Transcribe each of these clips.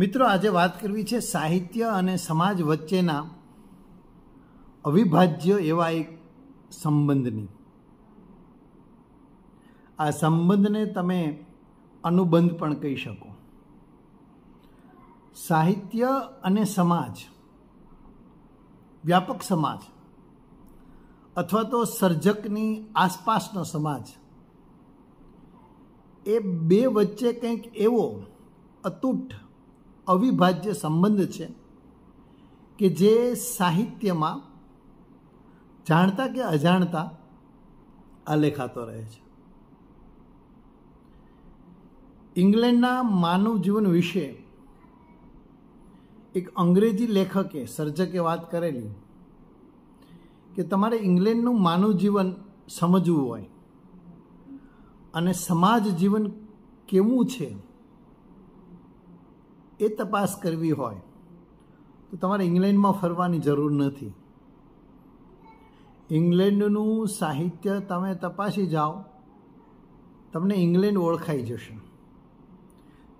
મિત્રો આજે વાત કરવી છે સાહિત્ય અને સમાજ વચ્ચેના અવિભાજ્ય એવા એક સંબંધની આ સંબંધને તમે અનુબંધ પણ કહી શકો સાહિત્ય અને સમાજ વ્યાપક સમાજ અથવા તો સર્જકની આસપાસનો સમાજ એ બે વચ્ચે કંઈક એવો અતૂટ અવિભાજ્ય સંબંધ છે કે જે સાહિત્યમાં જાણતા કે અજાણતા આલેખાતો રહે છે ઇંગ્લેન્ડના માનવ જીવન વિશે એક અંગ્રેજી લેખકે સર્જકે વાત કરેલી કે તમારે ઇંગ્લેન્ડનું માનવ જીવન સમજવું હોય અને સમાજ જીવન કેવું છે એ તપાસ કરવી હોય તો તમારે ઇંગ્લેન્ડમાં ફરવાની જરૂર નથી ઇંગ્લેન્ડનું સાહિત્ય તમે તપાસી જાઓ તમને ઇંગ્લેન્ડ ઓળખાઈ જશે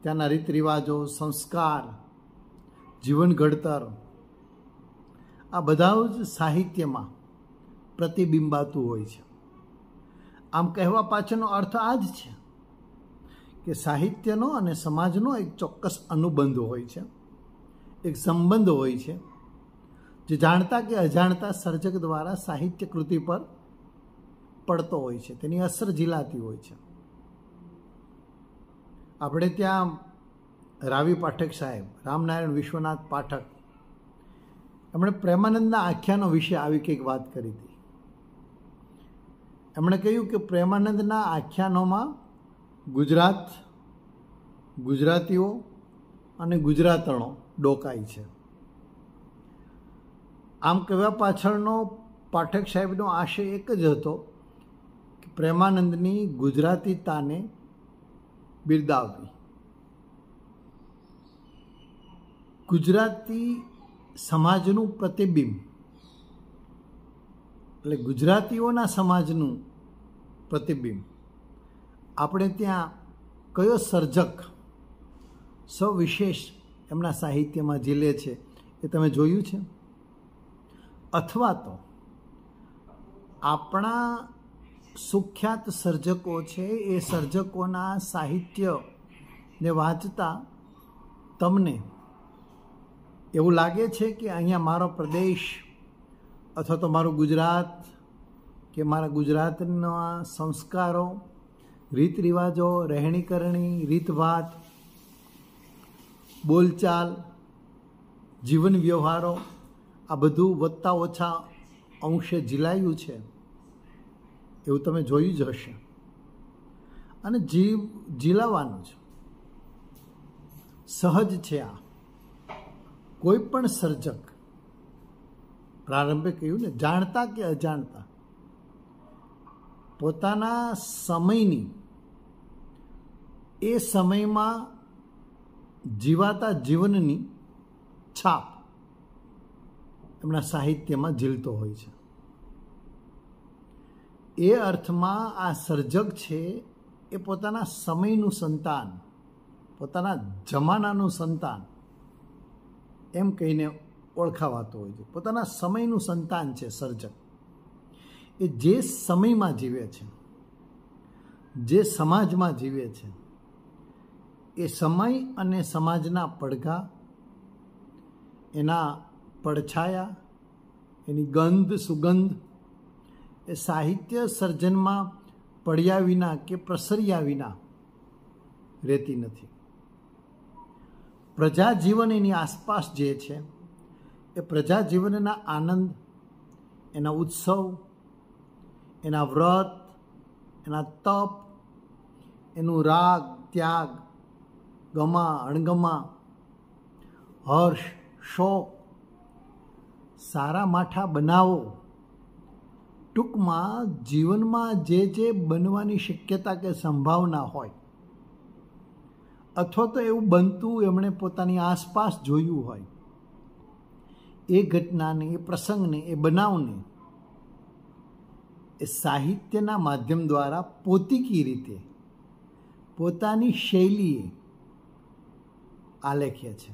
ત્યાંના રીત રિવાજો સંસ્કાર જીવન ઘડતર આ બધા જ સાહિત્યમાં પ્રતિબિંબાતું હોય છે આમ કહેવા પાછળનો અર્થ આ જ છે કે સાહિત્યનો અને સમાજનો એક ચોક્કસ અનુબંધ હોય છે એક સંબંધ હોય છે જે જાણતા કે અજાણતા સર્જક દ્વારા સાહિત્ય કૃતિ પર પડતો હોય છે તેની અસર ઝીલાતી હોય છે આપણે ત્યાં રાવી પાઠક સાહેબ રામનારાયણ વિશ્વનાથ પાઠક એમણે પ્રેમાનંદના આખ્યાનો વિશે આવી કંઈક વાત કરી હતી એમણે કહ્યું કે પ્રેમાનંદના આખ્યાનોમાં ગુજરાત ગુજરાતીઓ અને ગુજરાતણો ડોકાય છે આમ કહેવા પાછળનો પાઠક સાહેબનો આશય એક જ હતો કે પ્રેમાનંદની ગુજરાતીતાને બિરદાવવી ગુજરાતી સમાજનું પ્રતિબિંબ એટલે ગુજરાતીઓના સમાજનું પ્રતિબિંબ આપણે ત્યાં કયો સર્જક સવિશેષ એમના સાહિત્યમાં ઝીલે છે એ તમે જોયું છે અથવા તો આપણા સુખ્યાત સર્જકો છે એ સર્જકોના સાહિત્યને વાંચતા તમને એવું લાગે છે કે અહીંયા મારો પ્રદેશ અથવા તો મારું ગુજરાત કે મારા ગુજરાતના સંસ્કારો રીત રિવાજો રહેણી કરણી રીતભાત બોલચાલ જીવન વ્યવહારો આ બધું વધતા ઓછા અંશે ઝીલાયું છે એવું તમે જોયું જ હશે અને જીવ ઝીલાવાનું છે સહજ છે આ કોઈ પણ સર્જક પ્રારંભે કહ્યું ને જાણતા કે અજાણતા પોતાના સમયની એ સમયમાં જીવાતા જીવનની છાપ એમના સાહિત્યમાં ઝીલતો હોય છે એ અર્થમાં આ સર્જક છે એ પોતાના સમયનું સંતાન પોતાના જમાનાનું સંતાન એમ કહીને ઓળખાવાતો હોય છે પોતાના સમયનું સંતાન છે સર્જક એ જે સમયમાં જીવે છે જે સમાજમાં જીવે છે એ સમય અને સમાજના પડઘા એના પડછાયા એની ગંધ સુગંધ એ સાહિત્ય સર્જનમાં પડ્યા વિના કે પ્રસર્યા વિના રહેતી નથી પ્રજાજીવન એની આસપાસ જે છે એ પ્રજા જીવનના આનંદ એના ઉત્સવ એના વ્રત એના તપ એનું રાગ ત્યાગ ગમા અણગમા હર્ષ શોક સારા માઠા બનાવો ટૂંકમાં જીવનમાં જે જે બનવાની શક્યતા કે સંભાવના હોય અથવા તો એવું બનતું એમણે પોતાની આસપાસ જોયું હોય એ ઘટનાને એ પ્રસંગને એ બનાવને એ સાહિત્યના માધ્યમ દ્વારા પોતીકી રીતે પોતાની શૈલીએ આલેખે છે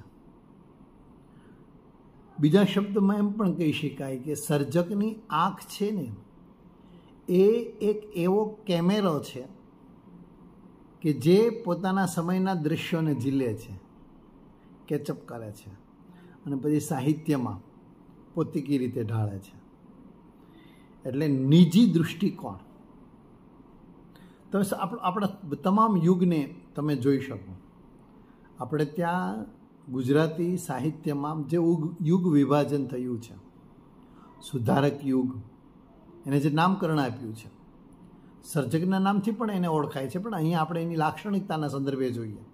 બીજા શબ્દમાં એમ પણ કહી શકાય કે સર્જકની આંખ છે ને એ એક એવો કેમેરો છે કે જે પોતાના સમયના દૃશ્યોને ઝીલે છે કેચઅપ કરે છે અને પછી સાહિત્યમાં પોતીકી રીતે ઢાળે છે એટલે નિજી દૃષ્ટિકોણ તમે આપણા તમામ યુગને તમે જોઈ શકો આપણે ત્યાં ગુજરાતી સાહિત્યમાં જે યુગ વિભાજન થયું છે સુધારક યુગ એને જે નામકરણ આપ્યું છે સર્જકના નામથી પણ એને ઓળખાય છે પણ અહીંયા આપણે એની લાક્ષણિકતાના સંદર્ભે જોઈએ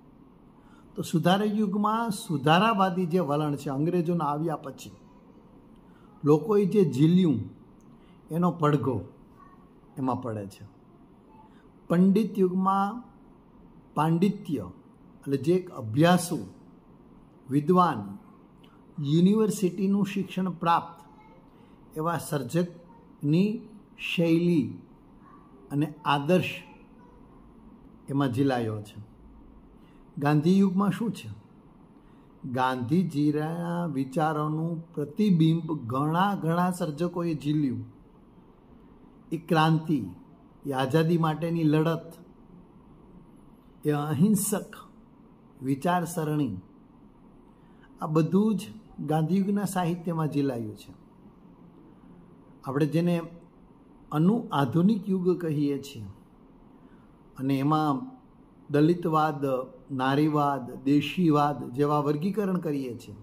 તો સુધારક યુગમાં સુધારાવાદી જે વલણ છે અંગ્રેજોના આવ્યા પછી લોકોએ જે ઝીલ્યું એનો પડઘો એમાં પડે છે પંડિત યુગમાં પાંડિત્ય એટલે જે એક અભ્યાસુ વિદ્વાન યુનિવર્સિટીનું શિક્ષણ પ્રાપ્ત એવા સર્જકની શૈલી અને આદર્શ એમાં ઝીલાયો છે ગાંધી યુગમાં શું છે ગાંધીજીના વિચારોનું પ્રતિબિંબ ઘણા ઘણા સર્જકોએ ઝીલ્યું એ ક્રાંતિ એ આઝાદી માટેની લડત એ અહિંસક વિચારસરણી આ બધું જ ગાંધીયુગના સાહિત્યમાં જીલાયું છે આપણે જેને અનુ આધુનિક યુગ કહીએ છીએ અને એમાં દલિતવાદ નારીવાદ દેશીવાદ જેવા વર્ગીકરણ કરીએ છીએ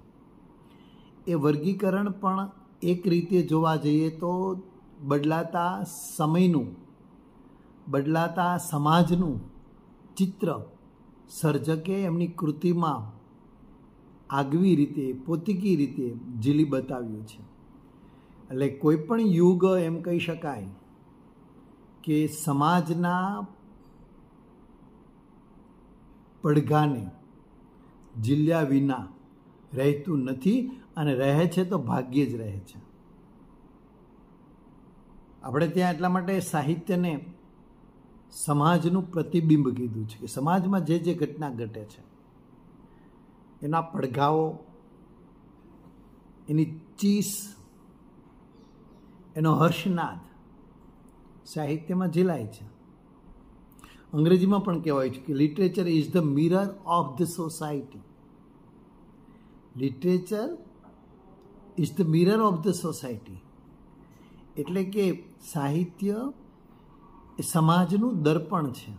એ વર્ગીકરણ પણ એક રીતે જોવા જઈએ તો બદલાતા સમયનું બદલાતા સમાજનું ચિત્ર સર્જકે એમની કૃતિમાં આગવી રીતે પોતીકી રીતે ઝીલી બતાવ્યું છે એટલે કોઈ પણ યુગ એમ કહી શકાય કે સમાજના પડઘાને જીલ્યા વિના રહેતું નથી અને રહે છે તો ભાગ્યે જ રહે છે આપણે ત્યાં એટલા માટે સાહિત્યને સમાજનું પ્રતિબિંબ કીધું છે કે સમાજમાં જે જે ઘટના ઘટે છે એના પડઘાઓ એની ચીસ એનો હર્ષનાદ સાહિત્યમાં ઝીલાય છે અંગ્રેજીમાં પણ કહેવાય છે કે literature is the mirror of the society literature is the mirror of the society એટલે કે સાહિત્ય એ સમાજનું દર્પણ છે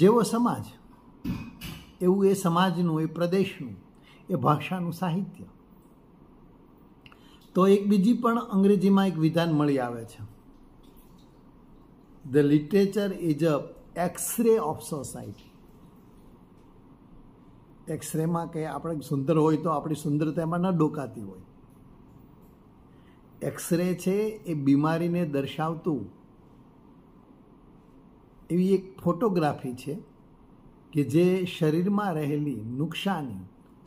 જેવો સમાજ એવું એ સમાજનું એ પ્રદેશનું એ ભાષાનું સાહિત્ય તો એક બીજી પણ અંગ્રેજીમાં એક વિધાન મળી આવે છે the literature is a x-ray of society એક્સરેમાં કે આપણે સુંદર હોય તો આપણી સુંદરતા એમાં ન ડોકાતી હોય એક્સરે છે એ બીમારીને દર્શાવતું એવી એક ફોટોગ્રાફી છે કે જે શરીરમાં રહેલી નુકસાની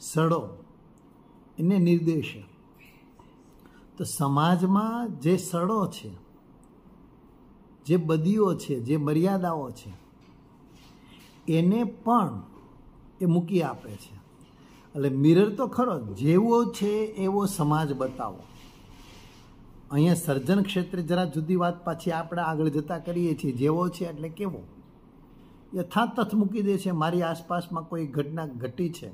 સડો એને નિર્દેશે તો સમાજમાં જે સડો છે જે બદીઓ છે જે મર્યાદાઓ છે એને પણ એ મૂકી આપે છે એટલે મિરર તો ખરો જેવો છે એવો સમાજ બતાવો અહીંયા સર્જન ક્ષેત્રે જરા જુદી વાત પાછી આપણે આગળ જતાં કરીએ છીએ જેવો છે એટલે કેવો યથાતથ મૂકી દે છે મારી આસપાસમાં કોઈ ઘટના ઘટી છે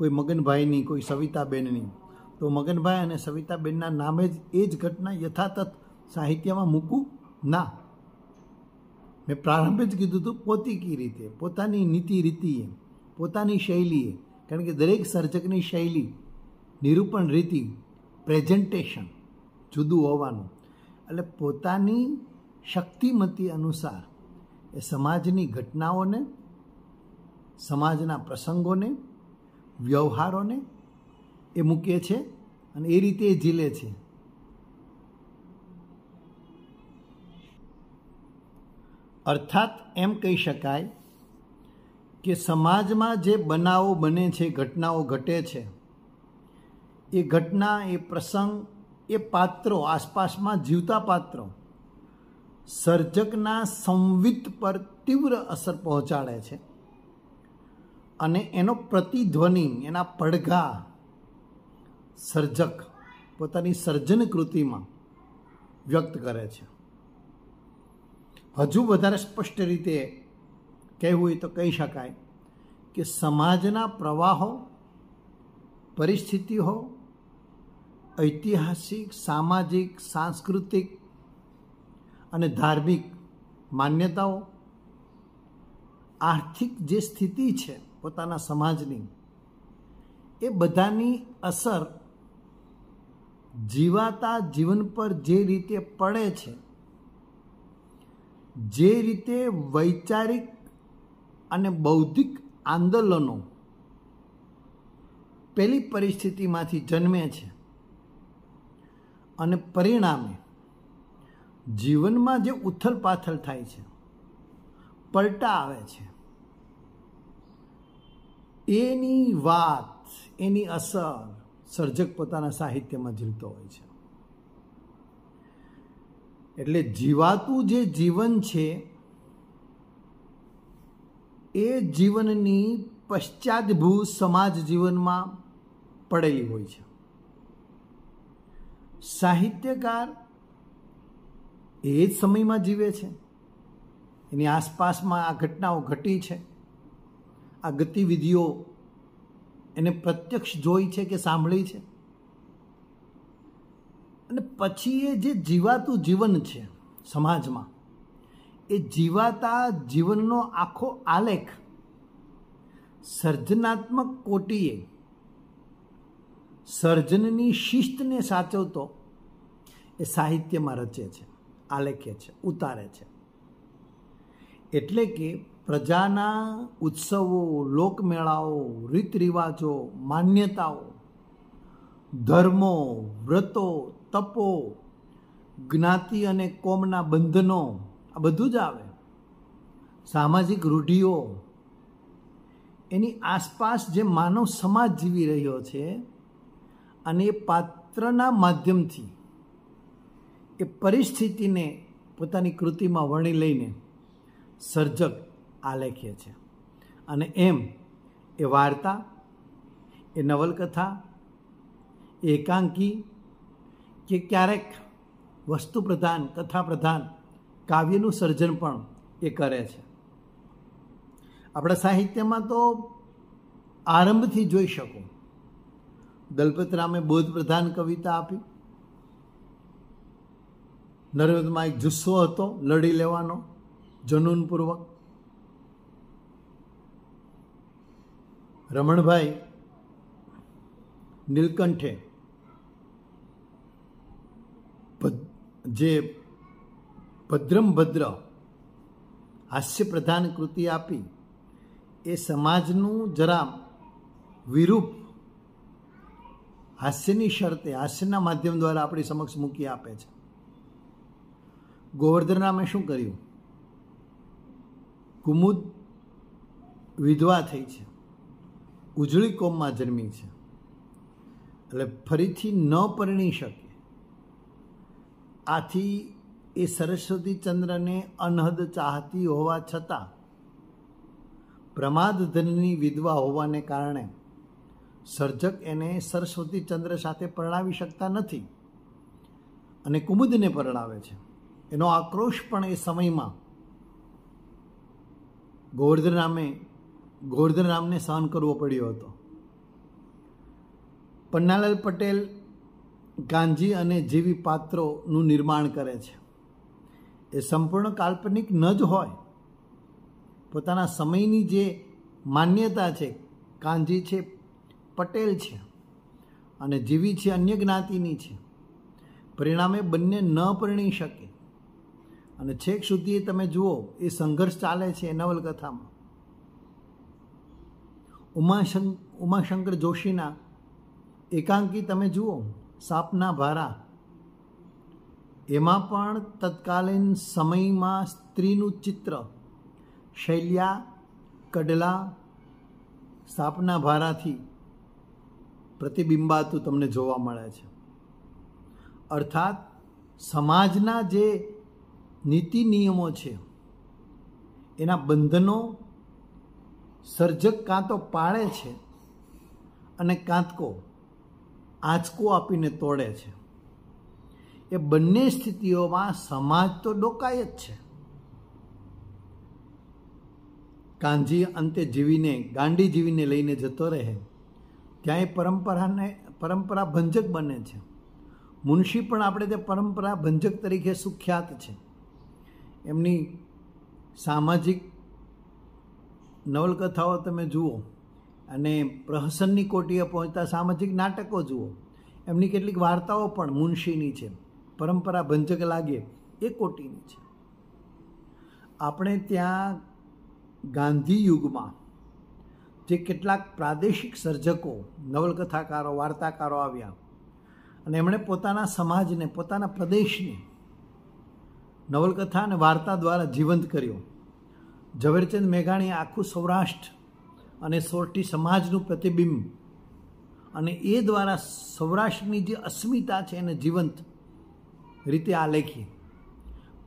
કોઈ મગનભાઈની કોઈ સવિતાબેનની તો મગનભાઈ અને સવિતાબેનના નામે જ એ જ ઘટના યથાતથ સાહિત્યમાં મૂકું ના મેં પ્રારંભે જ કીધું હતું પોતીકી રીતે પોતાની નીતિ રીતિએ પોતાની શૈલીએ કારણ કે દરેક સર્જકની શૈલી નિરૂપણ રીતિ પ્રેઝન્ટેશન જુદું હોવાનું એટલે પોતાની શક્તિમતી અનુસાર એ સમાજની ઘટનાઓને સમાજના પ્રસંગોને વ્યવહારોને એ મૂકે છે અને એ રીતે એ ઝીલે છે અર્થાત એમ કહી શકાય કે સમાજમાં જે બનાવો બને છે ઘટનાઓ ઘટે છે એ ઘટના એ પ્રસંગ એ પાત્રો આસપાસમાં જીવતા પાત્રો સર્જકના સંવિત પર તીવ્ર અસર પહોંચાડે છે અને એનો પ્રતિધ્વનિ એના પડઘા સર્જક પોતાની સર્જન કૃતિમાં વ્યક્ત કરે છે હજુ વધારે સ્પષ્ટ રીતે કહેવું હોય તો કહી શકાય કે સમાજના પ્રવાહો પરિસ્થિતિઓ ઐતિહાસિક સામાજિક સાંસ્કૃતિક અને ધાર્મિક માન્યતાઓ આર્થિક જે સ્થિતિ છે પોતાના સમાજની એ બધાની અસર જીવાતા જીવન પર જે રીતે પડે છે જે રીતે વૈચારિક અને બૌદ્ધિક આંદોલનો પેલી પરિસ્થિતિમાંથી જન્મે છે અને પરિણામે જીવનમાં જે ઉથલ પાથલ થાય છે પલટા આવે છે એની વાત એની અસર સર્જક પોતાના સાહિત્યમાં ઝીલતો હોય છે એટલે જીવાતું જે જીવન છે એ જીવનની પશ્ચાદભૂ સમાજ જીવનમાં પડેલી હોય છે સાહિત્યકાર એ જ સમયમાં જીવે છે એની આસપાસમાં આ ઘટનાઓ ઘટી છે આ ગતિવિધિઓ એને પ્રત્યક્ષ જોઈ છે કે સાંભળી છે અને પછી એ જે જીવાતું જીવન છે સમાજમાં એ જીવાતા જીવનનો આખો આલેખ સર્જનાત્મક કોટીએ સર્જનની શિસ્તને સાચવતો એ સાહિત્યમાં રચે છે આલેખે છે ઉતારે છે એટલે કે પ્રજાના ઉત્સવો લોકમેળાઓ રીત રિવાજો માન્યતાઓ ધર્મો વ્રતો તપો જ્ઞાતિ અને કોમના બંધનો આ બધું જ આવે સામાજિક રૂઢિઓ એની આસપાસ જે માનવ સમાજ જીવી રહ્યો છે અને એ પાત્રના માધ્યમથી એ પરિસ્થિતિને પોતાની કૃતિમાં વણી લઈને સર્જક આલેખે છે અને એમ એ વાર્તા એ નવલકથા એકાંકી કે ક્યારેક વસ્તુપ્રધાન કથાપ્રધાન કાવ્યનું સર્જન પણ એ કરે છે આપણા સાહિત્યમાં તો આરંભથી જોઈ શકો દલપતરામે બોધ પ્રધાન કવિતા આપી નર્મદમાં એક જુસ્સો હતો લડી લેવાનો જનૂનપૂર્વક રમણભાઈ નીલકંઠે જે ભદ્રમ ભદ્ર હાસ્ય પ્રધાન કૃતિ આપી એ સમાજનું જરા વિરૂપ હાસ્યની શરતે હાસ્યના માધ્યમ દ્વારા આપણી સમક્ષ મૂકી આપે છે ગોવર્ધન રામે શું કર્યું કુમુદ વિધવા થઈ છે ઉજળી કોમમાં જન્મી છે એટલે ફરીથી ન પરણી શકે આથી એ સરસ્વતી ચંદ્રને અનહદ ચાહતી હોવા છતાં પ્રમાદ ધનની વિધવા હોવાને કારણે સર્જક એને સરસ્વતી ચંદ્ર સાથે પરણાવી શકતા નથી અને કુમુદને પરણાવે છે એનો આક્રોશ પણ એ સમયમાં રામે ગોવર્ધનરામે રામને સહન કરવો પડ્યો હતો પન્નાલાલ પટેલ ગાંધી અને જેવી પાત્રોનું નિર્માણ કરે છે એ સંપૂર્ણ કાલ્પનિક ન જ હોય પોતાના સમયની જે માન્યતા છે કાંજી છે પટેલ છે અને જીવી છે અન્ય જ્ઞાતિની છે પરિણામે બંને ન પરણી શકે અને છેક સુધી તમે જુઓ એ સંઘર્ષ ચાલે છે એ નવલકથામાં ઉમાશંક ઉમાશંકર જોશીના એકાંકી તમે જુઓ સાપના ભારા એમાં પણ તત્કાલીન સમયમાં સ્ત્રીનું ચિત્ર શૈલ્યા કડલા સાપના ભારાથી પ્રતિબિંબાતું તમને જોવા મળે છે અર્થાત સમાજના જે નીતિ નિયમો છે એના બંધનો સર્જક કાં તો પાળે છે અને કાંતકો આંચકો આપીને તોડે છે એ બંને સ્થિતિઓમાં સમાજ તો ડોકાય જ છે કાંજી અંતે જીવીને ગાંડી જીવીને લઈને જતો રહે ત્યાં એ પરંપરાને પરંપરા ભંજક બને છે મુનશી પણ આપણે તે પરંપરા ભંજક તરીકે સુખ્યાત છે એમની સામાજિક નવલકથાઓ તમે જુઓ અને પ્રહસનની કોટીએ પહોંચતા સામાજિક નાટકો જુઓ એમની કેટલીક વાર્તાઓ પણ મુનશીની છે પરંપરા ભંજક લાગે એ કોટીની છે આપણે ત્યાં ગાંધી યુગમાં જે કેટલાક પ્રાદેશિક સર્જકો નવલકથાકારો વાર્તાકારો આવ્યા અને એમણે પોતાના સમાજને પોતાના પ્રદેશને નવલકથા અને વાર્તા દ્વારા જીવંત કર્યો ઝવેરચંદ મેઘાણીએ આખું સૌરાષ્ટ્ર અને સોરઠી સમાજનું પ્રતિબિંબ અને એ દ્વારા સૌરાષ્ટ્રની જે અસ્મિતા છે એને જીવંત રીતે આલેખી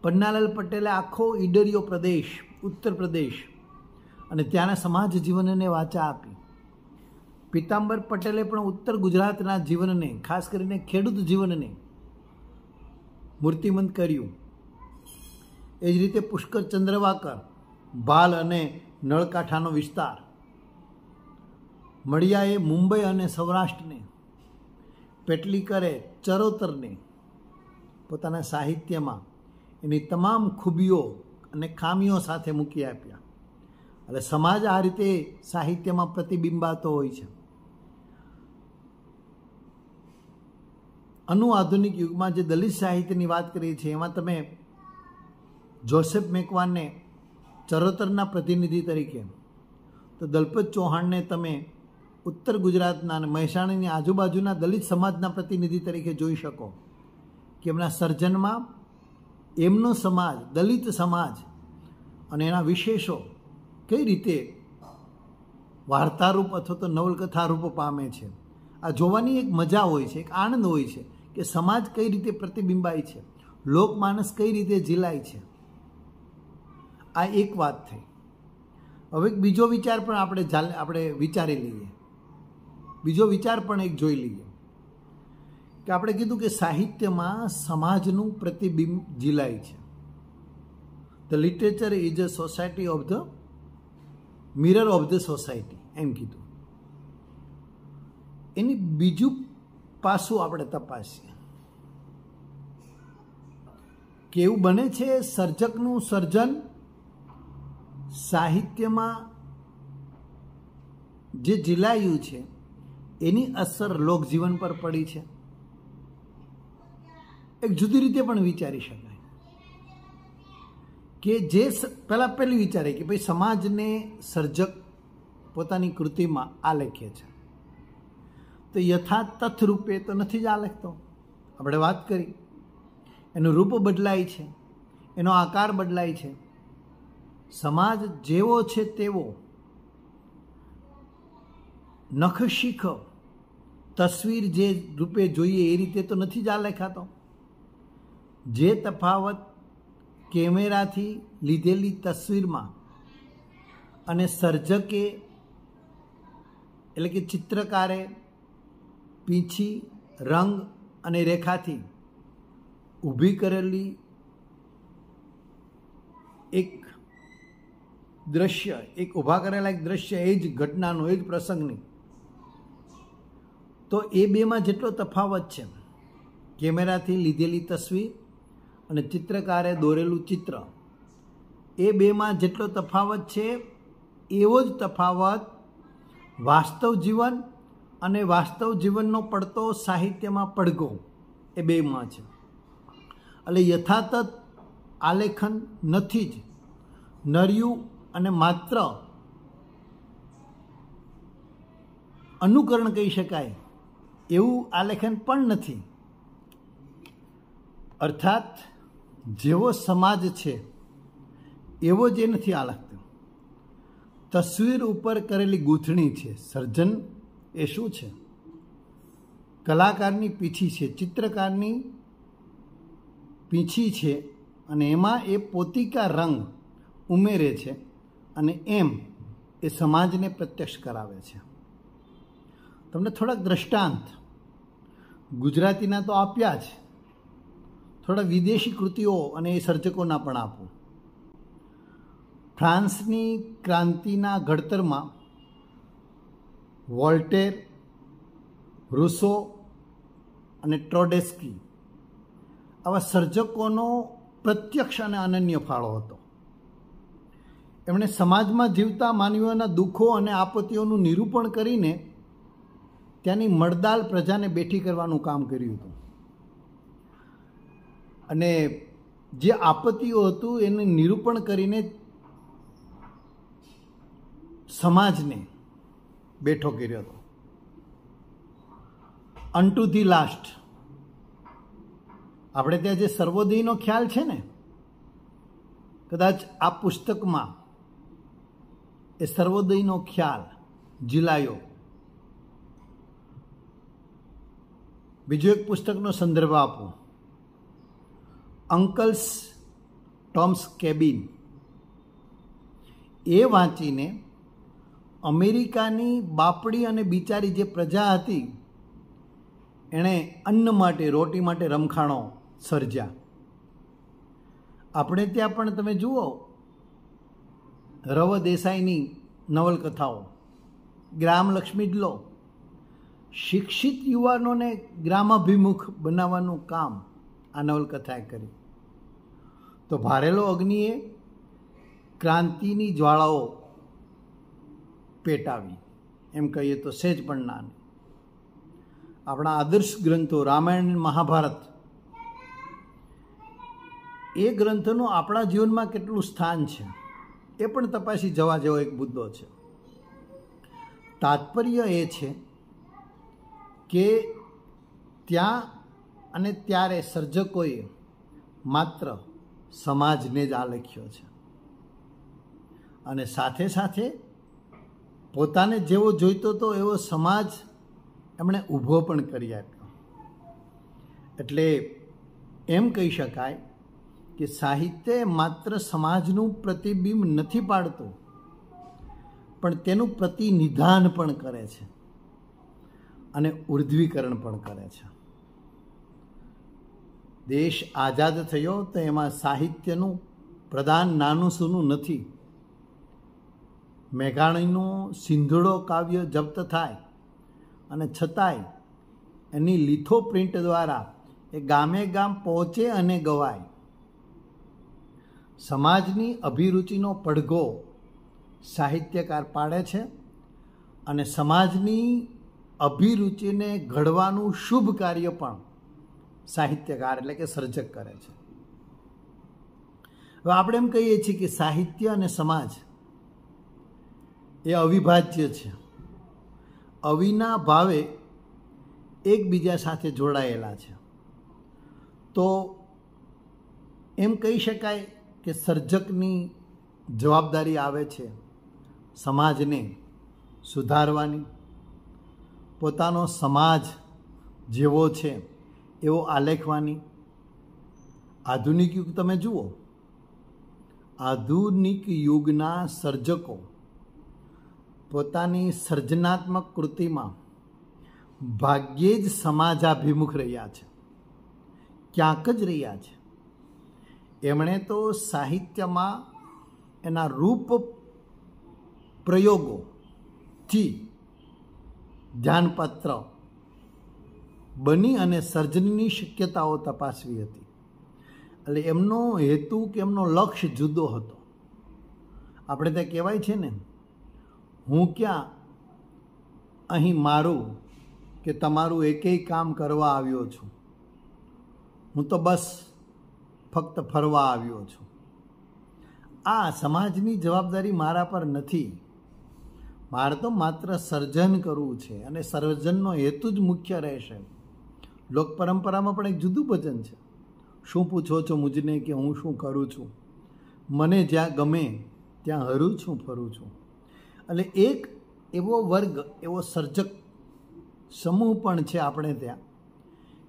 પન્નાલાલ પટેલે આખો ઈડરિયો પ્રદેશ ઉત્તર પ્રદેશ અને ત્યાંના સમાજ જીવનને વાચા આપી પીતાંબર પટેલે પણ ઉત્તર ગુજરાતના જીવનને ખાસ કરીને ખેડૂત જીવનને મૂર્તિમંત કર્યું એ જ રીતે પુષ્કર ચંદ્રવાકર ભાલ અને નળકાંઠાનો વિસ્તાર મળિયાએ મુંબઈ અને સૌરાષ્ટ્રને પેટલીકરે ચરોતરને પોતાના સાહિત્યમાં એની તમામ ખૂબીઓ અને ખામીઓ સાથે મૂકી આપ્યા એટલે સમાજ આ રીતે સાહિત્યમાં પ્રતિબિંબાતો હોય છે અનુઆધુનિક યુગમાં જે દલિત સાહિત્યની વાત કરીએ છીએ એમાં તમે જોસેફ મેકવાનને ચરોતરના પ્રતિનિધિ તરીકે તો દલપત ચૌહાણને તમે ઉત્તર ગુજરાતના અને મહેસાણીની આજુબાજુના દલિત સમાજના પ્રતિનિધિ તરીકે જોઈ શકો કે એમના સર્જનમાં એમનો સમાજ દલિત સમાજ અને એના વિશેષો કઈ રીતે વાર્તારૂપ અથવા તો નવલકથા રૂપ પામે છે આ જોવાની એક મજા હોય છે એક આનંદ હોય છે કે સમાજ કઈ રીતે પ્રતિબિંબાય છે લોક માણસ કઈ રીતે જીલાય છે આ એક વાત થઈ હવે બીજો વિચાર પણ આપણે આપણે વિચારી લઈએ બીજો વિચાર પણ એક જોઈ લઈએ કે આપણે કીધું કે સાહિત્યમાં સમાજનું પ્રતિબિંબ જીલાય છે the literature is a society of the mirror of the society એમ કીધું એની બીજું પાસું આપણે તપાસીએ કેવું બને છે સર્જકનું સર્જન સાહિત્યમાં જે જીલાયું છે એની અસર લોકજીવન પર પડી છે એક જુદી રીતે પણ વિચારી શકાય કે જે પહેલાં પહેલું વિચારે કે ભાઈ સમાજને સર્જક પોતાની કૃતિમાં આ લખે છે તો યથાતથ રૂપે તો નથી જ આ લખતો આપણે વાત કરી એનું રૂપ બદલાય છે એનો આકાર બદલાય છે સમાજ જેવો છે તેવો નખ શીખ તસવીર જે રૂપે જોઈએ એ રીતે તો નથી જ આ લખાતો જે તફાવત કેમેરાથી લીધેલી તસવીરમાં અને સર્જકે એટલે કે ચિત્રકારે પીંછી રંગ અને રેખાથી ઊભી કરેલી એક દ્રશ્ય એક ઊભા કરેલા એક દ્રશ્ય એ જ ઘટનાનો એ જ પ્રસંગની તો એ બેમાં જેટલો તફાવત છે કેમેરાથી લીધેલી તસવીર અને ચિત્રકારે દોરેલું ચિત્ર એ બેમાં જેટલો તફાવત છે એવો જ તફાવત વાસ્તવ જીવન અને વાસ્તવ જીવનનો પડતો સાહિત્યમાં પડઘો એ બેમાં છે એટલે યથાતથ આલેખન નથી જ નર્યું અને માત્ર અનુકરણ કહી શકાય એવું આલેખન પણ નથી અર્થાત જેવો સમાજ છે એવો જે નથી આ લાગતો તસવીર ઉપર કરેલી ગૂંથણી છે સર્જન એ શું છે કલાકારની પીછી છે ચિત્રકારની પીછી છે અને એમાં એ પોતિકા રંગ ઉમેરે છે અને એમ એ સમાજને પ્રત્યક્ષ કરાવે છે તમને થોડાક દ્રષ્ટાંત ગુજરાતીના તો આપ્યા છે થોડા વિદેશી કૃતિઓ અને એ સર્જકોના પણ આપું ફ્રાન્સની ક્રાંતિના ઘડતરમાં વોલ્ટેર રૂસો અને ટ્રોડેસ્કી આવા સર્જકોનો પ્રત્યક્ષ અને અનન્ય ફાળો હતો એમણે સમાજમાં જીવતા માનવીઓના દુઃખો અને આપત્તિઓનું નિરૂપણ કરીને ત્યાંની મળદાલ પ્રજાને બેઠી કરવાનું કામ કર્યું હતું અને જે આપત્તિઓ હતું એને નિરૂપણ કરીને સમાજને બેઠો કર્યો હતો અનટુ ધી લાસ્ટ આપણે ત્યાં જે સર્વોદયનો ખ્યાલ છે ને કદાચ આ પુસ્તકમાં એ સર્વોદયનો ખ્યાલ જીલાયો બીજું એક પુસ્તકનો સંદર્ભ આપું અંકલ્સ ટોમ્સ કેબિન એ વાંચીને અમેરિકાની બાપડી અને બિચારી જે પ્રજા હતી એણે અન્ન માટે રોટી માટે રમખાણો સર્જ્યા આપણે ત્યાં પણ તમે જુઓ રવ દેસાઈની નવલકથાઓ ગ્રામલક્ષ્મી લો શિક્ષિત યુવાનોને ગ્રામાભિમુખ બનાવવાનું કામ આ નવલકથાએ કર્યું તો ભારેલો અગ્નિએ ક્રાંતિની જ્વાળાઓ પેટાવી એમ કહીએ તો સહેજ પણ ના આપણા આદર્શ ગ્રંથો રામાયણ મહાભારત એ ગ્રંથનું આપણા જીવનમાં કેટલું સ્થાન છે એ પણ તપાસી જવા જેવો એક મુદ્દો છે તાત્પર્ય એ છે કે ત્યાં અને ત્યારે સર્જકોએ માત્ર સમાજને જ આ લખ્યો છે અને સાથે સાથે પોતાને જેવો જોઈતો હતો એવો સમાજ એમણે ઊભો પણ કરી આપ્યો એટલે એમ કહી શકાય કે સાહિત્ય માત્ર સમાજનું પ્રતિબિંબ નથી પાડતું પણ તેનું પ્રતિનિધાન પણ કરે છે અને ઉર્ધ્વીકરણ પણ કરે છે દેશ આઝાદ થયો તો એમાં સાહિત્યનું પ્રદાન નાનું સૂનું નથી મેઘાણીનું સિંધુડો કાવ્ય જપ્ત થાય અને છતાંય એની લીથો પ્રિન્ટ દ્વારા એ ગામે ગામ પહોંચે અને ગવાય સમાજની અભિરુચિનો પડઘો સાહિત્યકાર પાડે છે અને સમાજની અભિરુચિને ઘડવાનું શુભ કાર્ય પણ સાહિત્યકાર એટલે કે સર્જક કરે છે હવે આપણે એમ કહીએ છીએ કે સાહિત્ય અને સમાજ એ અવિભાજ્ય છે અવિના ભાવે એકબીજા સાથે જોડાયેલા છે તો એમ કહી શકાય કે સર્જકની જવાબદારી આવે છે સમાજને સુધારવાની પોતાનો સમાજ જેવો છે એવો આલેખવાની આધુનિક યુગ તમે જુઓ આધુનિક યુગના સર્જકો પોતાની સર્જનાત્મક કૃતિમાં ભાગ્યે જ સમાજાભિમુખ રહ્યા છે ક્યાંક જ રહ્યા છે એમણે તો સાહિત્યમાં એના રૂપ પ્રયોગોથી ધ્યાનપાત્ર બની અને સર્જનની શક્યતાઓ તપાસવી હતી એટલે એમનો હેતુ કે એમનો લક્ષ્ય જુદો હતો આપણે ત્યાં કહેવાય છે ને હું ક્યાં અહીં મારું કે તમારું એકેય કામ કરવા આવ્યો છું હું તો બસ ફક્ત ફરવા આવ્યો છું આ સમાજની જવાબદારી મારા પર નથી મારે તો માત્ર સર્જન કરવું છે અને સર્જનનો હેતુ જ મુખ્ય રહેશે લોક પરંપરામાં પણ એક જુદું ભજન છે શું પૂછો છો મુજને કે હું શું કરું છું મને જ્યાં ગમે ત્યાં હરું છું ફરું છું એટલે એક એવો વર્ગ એવો સર્જક સમૂહ પણ છે આપણે ત્યાં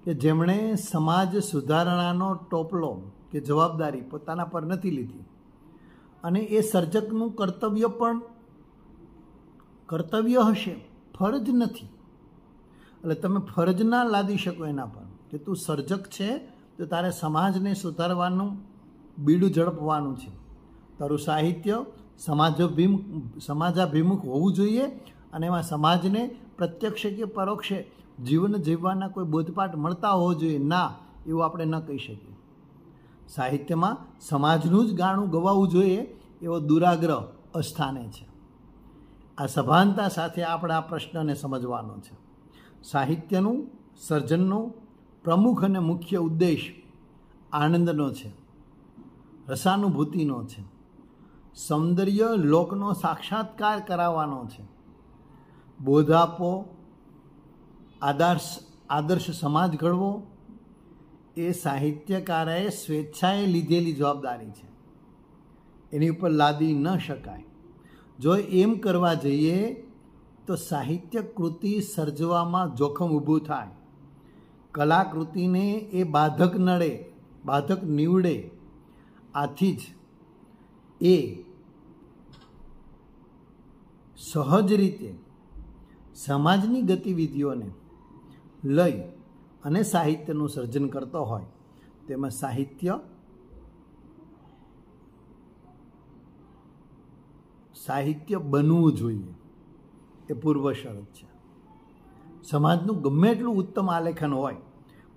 કે જેમણે સમાજ સુધારણાનો ટોપલો કે જવાબદારી પોતાના પર નથી લીધી અને એ સર્જકનું કર્તવ્ય પણ કર્તવ્ય હશે ફરજ નથી એટલે તમે ફરજ ના લાદી શકો એના પર કે તું સર્જક છે તો તારે સમાજને સુધારવાનું બીડું ઝડપવાનું છે તારું સાહિત્ય સમાજાભિમ સમાજાભિમુખ હોવું જોઈએ અને એમાં સમાજને પ્રત્યક્ષ કે પરોક્ષે જીવન જીવવાના કોઈ બોધપાઠ મળતા હોવો જોઈએ ના એવું આપણે ન કહી શકીએ સાહિત્યમાં સમાજનું જ ગાણું ગવાવું જોઈએ એવો દુરાગ્રહ અસ્થાને છે આ સભાનતા સાથે આપણે આ પ્રશ્નને સમજવાનો છે સાહિત્યનું સર્જનનો પ્રમુખ અને મુખ્ય ઉદ્દેશ આનંદનો છે રસાનુભૂતિનો છે સૌંદર્ય લોકનો સાક્ષાત્કાર કરાવવાનો છે બોધ આપો આદર્શ આદર્શ સમાજ ઘડવો એ સાહિત્યકારાએ સ્વેચ્છાએ લીધેલી જવાબદારી છે એની ઉપર લાદી ન શકાય જો એમ કરવા જઈએ તો સાહિત્ય કૃતિ સર્જવામાં જોખમ ઊભું થાય કલાકૃતિને એ બાધક નડે બાધક નીવડે આથી જ એ સહજ રીતે સમાજની ગતિવિધિઓને લઈ અને સાહિત્યનું સર્જન કરતો હોય તેમાં સાહિત્ય સાહિત્ય બનવું જોઈએ એ પૂર્વ શરત છે સમાજનું ગમે એટલું ઉત્તમ આલેખન હોય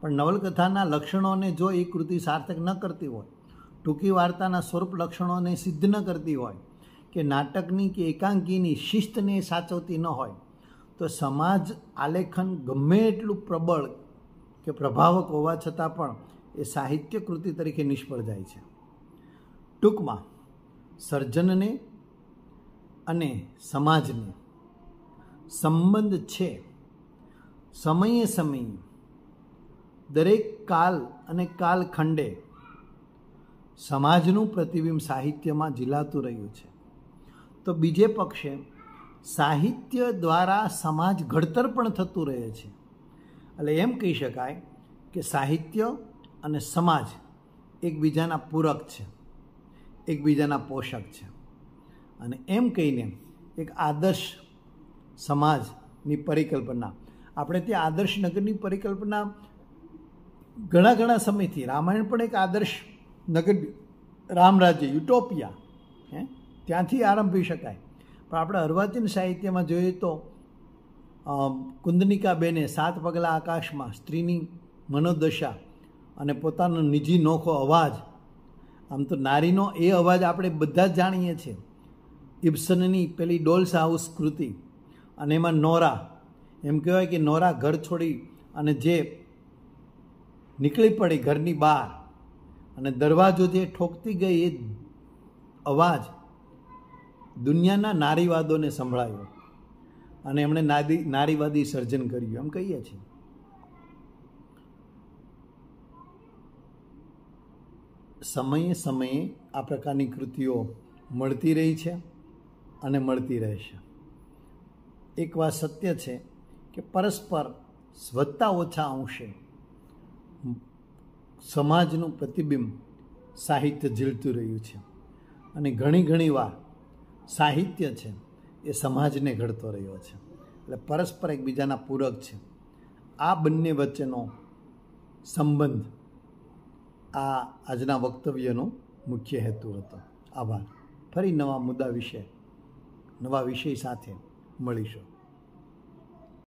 પણ નવલકથાના લક્ષણોને જો એ કૃતિ સાર્થક ન કરતી હોય ટૂંકી વાર્તાના સ્વરૂપ લક્ષણોને સિદ્ધ ન કરતી હોય કે નાટકની કે એકાંકીની શિસ્તને સાચવતી ન હોય તો સમાજ આલેખન ગમે એટલું પ્રબળ કે પ્રભાવક હોવા છતાં પણ એ સાહિત્ય કૃતિ તરીકે નિષ્ફળ જાય છે ટૂંકમાં સર્જનને અને સમાજને સંબંધ છે સમયે સમયે દરેક કાલ અને કાલખંડે સમાજનું પ્રતિબિંબ સાહિત્યમાં ઝીલાતું રહ્યું છે તો બીજે પક્ષે સાહિત્ય દ્વારા સમાજ ઘડતર પણ થતું રહે છે એટલે એમ કહી શકાય કે સાહિત્ય અને સમાજ એકબીજાના પૂરક છે એકબીજાના પોષક છે અને એમ કહીને એક આદર્શ સમાજની પરિકલ્પના આપણે ત્યાં આદર્શ નગરની પરિકલ્પના ઘણા ઘણા સમયથી રામાયણ પણ એક આદર્શ નગર રામરાજ્ય યુટોપિયા હે ત્યાંથી આરંભી શકાય પણ આપણે અર્વાચીન સાહિત્યમાં જોઈએ તો કુંદનિકાબેને સાત પગલા આકાશમાં સ્ત્રીની મનોદશા અને પોતાનો નિજી નોખો અવાજ આમ તો નારીનો એ અવાજ આપણે બધા જ જાણીએ છીએ ઇબ્સનની પેલી ડોલ્સ હાઉસ કૃતિ અને એમાં નોરા એમ કહેવાય કે નોરા ઘર છોડી અને જે નીકળી પડી ઘરની બહાર અને દરવાજો જે ઠોકતી ગઈ એ અવાજ દુનિયાના નારીવાદોને સંભળાયો અને એમણે નાદી નારીવાદી સર્જન કર્યું એમ કહીએ છીએ સમયે સમયે આ પ્રકારની કૃતિઓ મળતી રહી છે અને મળતી રહેશે એક વાત સત્ય છે કે પરસ્પર વધતા ઓછા અંશે સમાજનું પ્રતિબિંબ સાહિત્ય ઝીલતું રહ્યું છે અને ઘણી ઘણી વાર સાહિત્ય છે એ સમાજને ઘડતો રહ્યો છે એટલે પરસ્પર એકબીજાના પૂરક છે આ બંને વચ્ચેનો સંબંધ આ આજના વક્તવ્યનો મુખ્ય હેતુ હતો આભાર ફરી નવા મુદ્દા વિશે નવા વિષય સાથે મળીશું